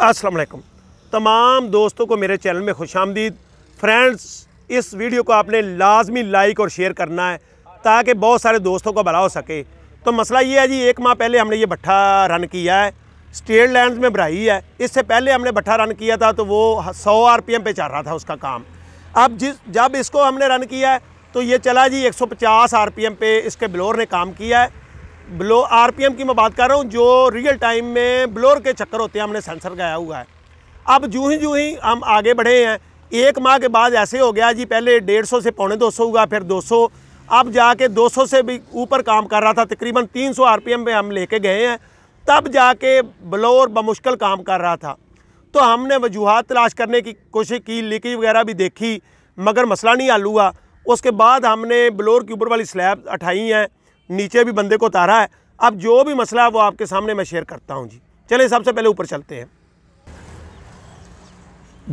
वालेकुम तमाम दोस्तों को मेरे चैनल में खुश आमदीद फ्रेंड्स इस वीडियो को आपने लाजमी लाइक और शेयर करना है ताकि बहुत सारे दोस्तों को भला हो सके तो मसला ये है जी एक माह पहले हमने ये भट्ठा रन किया है स्टेट लैंड में बढ़ाई है इससे पहले हमने भट्ठा रन किया था तो वो सौ आर पी एम पे चल रहा था उसका काम अब जिस जब इसको हमने रन किया है तो ये चला जी पी एम पे इसके ब्लोर ने काम किया है ब्लो आरपीएम की मैं बात कर रहा हूँ जो रियल टाइम में ब्लोर के चक्कर होते हैं हमने सेंसर गया हुआ है अब जूँ ही जूँ ही हम आगे बढ़े हैं एक माह के बाद ऐसे हो गया जी पहले डेढ़ सौ से पौने दो सौ हुआ फिर दो सौ अब जाके दो सौ से भी ऊपर काम कर रहा था तकरीबन तीन सौ आर पी एम पर हम लेके गए हैं तब जाके ब्लोर बमुश्किल काम कर रहा था तो हमने वजूहत तलाश करने की कोशिश की लीकेज वगैरह भी देखी मगर मसला नहीं हल हुआ उसके बाद हमने ब्लोर की ऊपर वाली स्लैब उठाई हैं नीचे भी बंदे को उतारा है अब जो भी मसला है वो आपके सामने मैं शेयर करता हूँ जी चले सबसे पहले ऊपर चलते हैं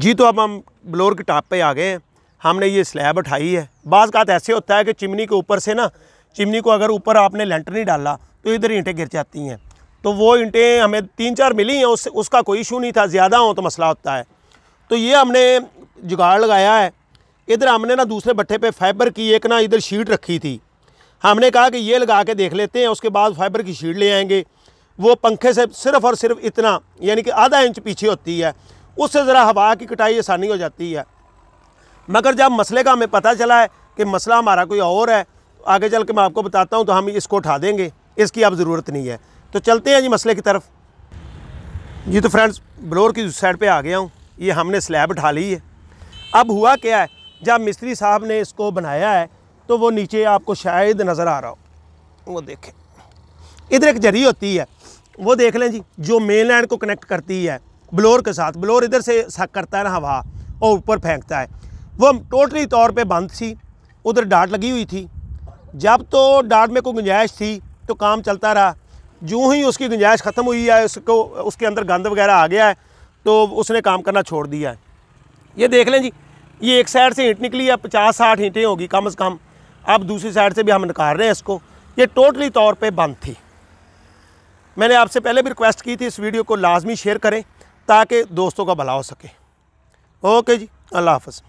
जी तो अब हम ब्लोर के टॉप पे आ गए हैं हमने ये स्लैब उठाई है बाज़ का ऐसे होता है कि चिमनी के ऊपर से ना चिमनी को अगर ऊपर आपने लेंटर नहीं डाला तो इधर ईंटें गिर जाती हैं तो वो ईंटें हमें तीन चार मिली हैं उससे उसका कोई इशू नहीं था ज़्यादा हो तो मसला होता है तो ये हमने जुगाड़ लगाया है इधर हमने ना दूसरे भट्ठे पर फाइबर की एक ना इधर शीट रखी थी हमने कहा कि ये लगा के देख लेते हैं उसके बाद फाइबर की शीट ले आएंगे वो पंखे से सिर्फ और सिर्फ इतना यानी कि आधा इंच पीछे होती है उससे ज़रा हवा की कटाई आसानी हो जाती है मगर जब मसले का हमें पता चला है कि मसला हमारा कोई और है आगे चल के मैं आपको बताता हूँ तो हम इसको उठा देंगे इसकी अब ज़रूरत नहीं है तो चलते हैं जी मसले की तरफ जी तो फ्रेंड्स ब्लोर की साइड पर आ गया हूँ ये हमने स्लैब उठा ली है अब हुआ क्या है जब मिस्त्री साहब ने इसको बनाया है तो वो नीचे आपको शायद नज़र आ रहा हो वो देखें इधर एक जरी होती है वो देख लें जी जो मेन लैंड को कनेक्ट करती है ब्लोर के साथ ब्लोर इधर से सक करता है ना हवा और ऊपर फेंकता है वो टोटली तौर पे बंद थी उधर डाट लगी हुई थी जब तो डाट में कोई गुंजाइश थी तो काम चलता रहा जूँ ही उसकी गुंजाइश ख़त्म हुई है उसको उसके अंदर गंद वगैरह आ गया है तो उसने काम करना छोड़ दिया है ये देख लें जी ये एक साइड से ईंट निकली है पचास साठ ईंटें होगी कम अज़ कम अब दूसरी साइड से भी हम नकार रहे हैं इसको ये टोटली तौर पे बंद थी मैंने आपसे पहले भी रिक्वेस्ट की थी इस वीडियो को लाजमी शेयर करें ताकि दोस्तों का भला हो सके ओके जी अल्लाह हाफ